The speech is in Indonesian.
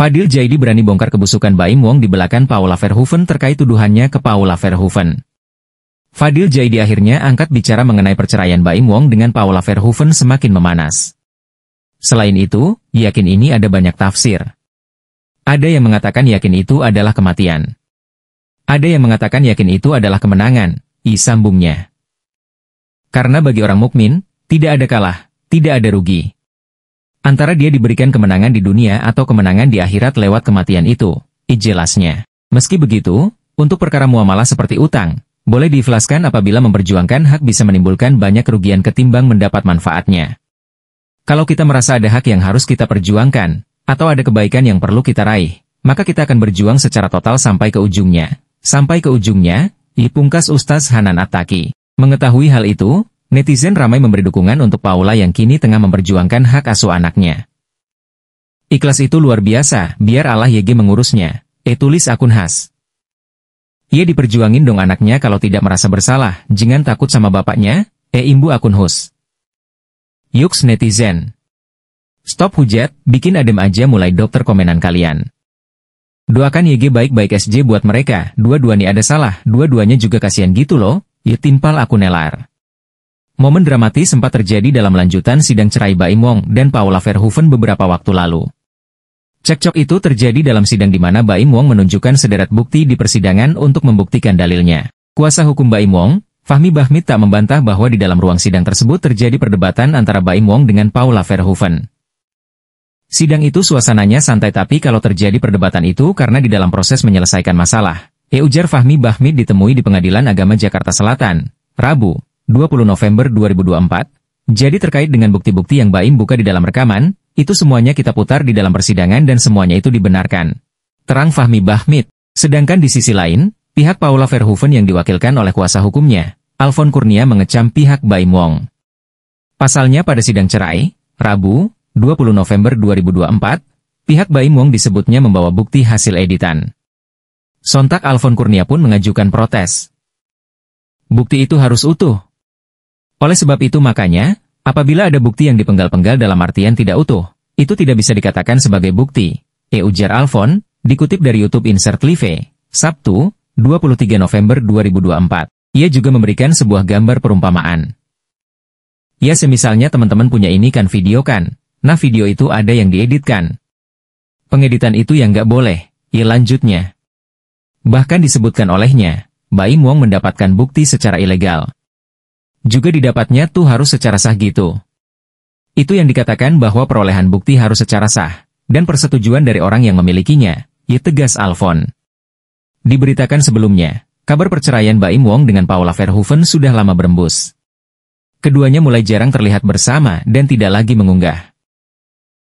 Fadil Jaidi berani bongkar kebusukan Baim Wong di belakang Paula Verhoeven terkait tuduhannya ke Paula Verhoeven. Fadil Jaidi akhirnya angkat bicara mengenai perceraian Baim Wong dengan Paula Verhoeven semakin memanas. Selain itu, yakin ini ada banyak tafsir. Ada yang mengatakan yakin itu adalah kematian. Ada yang mengatakan yakin itu adalah kemenangan, isambungnya. Karena bagi orang mukmin, tidak ada kalah, tidak ada rugi. Antara dia diberikan kemenangan di dunia atau kemenangan di akhirat lewat kematian itu, ijelasnya. Meski begitu, untuk perkara muamalah seperti utang, boleh diiflaskan apabila memperjuangkan hak bisa menimbulkan banyak kerugian ketimbang mendapat manfaatnya. Kalau kita merasa ada hak yang harus kita perjuangkan, atau ada kebaikan yang perlu kita raih, maka kita akan berjuang secara total sampai ke ujungnya. Sampai ke ujungnya, dipungkas Ustaz Hanan Ataki. Mengetahui hal itu, Netizen ramai memberi dukungan untuk Paula yang kini tengah memperjuangkan hak asuh anaknya. Ikhlas itu luar biasa, biar Allah YG mengurusnya. Eh tulis akun khas. Ia diperjuangin dong anaknya kalau tidak merasa bersalah, jangan takut sama bapaknya, eh imbu akun hus. Yuk netizen. Stop hujat, bikin adem aja mulai dokter komenan kalian. Doakan YG baik-baik SJ buat mereka, dua-duanya ada salah, dua-duanya juga kasihan gitu loh, ya timpal aku Nelar. Momen dramatis sempat terjadi dalam lanjutan sidang cerai Baim Wong dan Paula Verhoeven beberapa waktu lalu. Cekcok itu terjadi dalam sidang di mana Baim Wong menunjukkan sederet bukti di persidangan untuk membuktikan dalilnya. Kuasa hukum Baim Wong, Fahmi Bahmid tak membantah bahwa di dalam ruang sidang tersebut terjadi perdebatan antara Baim Wong dengan Paula Verhoeven. Sidang itu suasananya santai tapi kalau terjadi perdebatan itu karena di dalam proses menyelesaikan masalah. E. Ujar Fahmi Bahmid ditemui di Pengadilan Agama Jakarta Selatan, Rabu, 20 November 2024. Jadi terkait dengan bukti-bukti yang Baim buka di dalam rekaman, itu semuanya kita putar di dalam persidangan dan semuanya itu dibenarkan. Terang Fahmi Bahmid. Sedangkan di sisi lain, pihak Paula Verhoeven yang diwakilkan oleh kuasa hukumnya, Alfon Kurnia mengecam pihak Baim Wong. Pasalnya pada sidang cerai, Rabu, 20 November 2024, pihak Baim Wong disebutnya membawa bukti hasil editan. Sontak Alfon Kurnia pun mengajukan protes. Bukti itu harus utuh, oleh sebab itu makanya, apabila ada bukti yang dipenggal-penggal dalam artian tidak utuh, itu tidak bisa dikatakan sebagai bukti. E. Ujar Alfon, dikutip dari YouTube Insert Live, Sabtu, 23 November 2024. Ia juga memberikan sebuah gambar perumpamaan. Ya semisalnya teman-teman punya ini kan video kan, nah video itu ada yang dieditkan. Pengeditan itu yang nggak boleh, ya lanjutnya. Bahkan disebutkan olehnya, Baim Wong mendapatkan bukti secara ilegal juga didapatnya tuh harus secara sah gitu. Itu yang dikatakan bahwa perolehan bukti harus secara sah, dan persetujuan dari orang yang memilikinya, ya tegas Alfon. Diberitakan sebelumnya, kabar perceraian Baim Wong dengan Paula Verhoeven sudah lama berembus. Keduanya mulai jarang terlihat bersama dan tidak lagi mengunggah.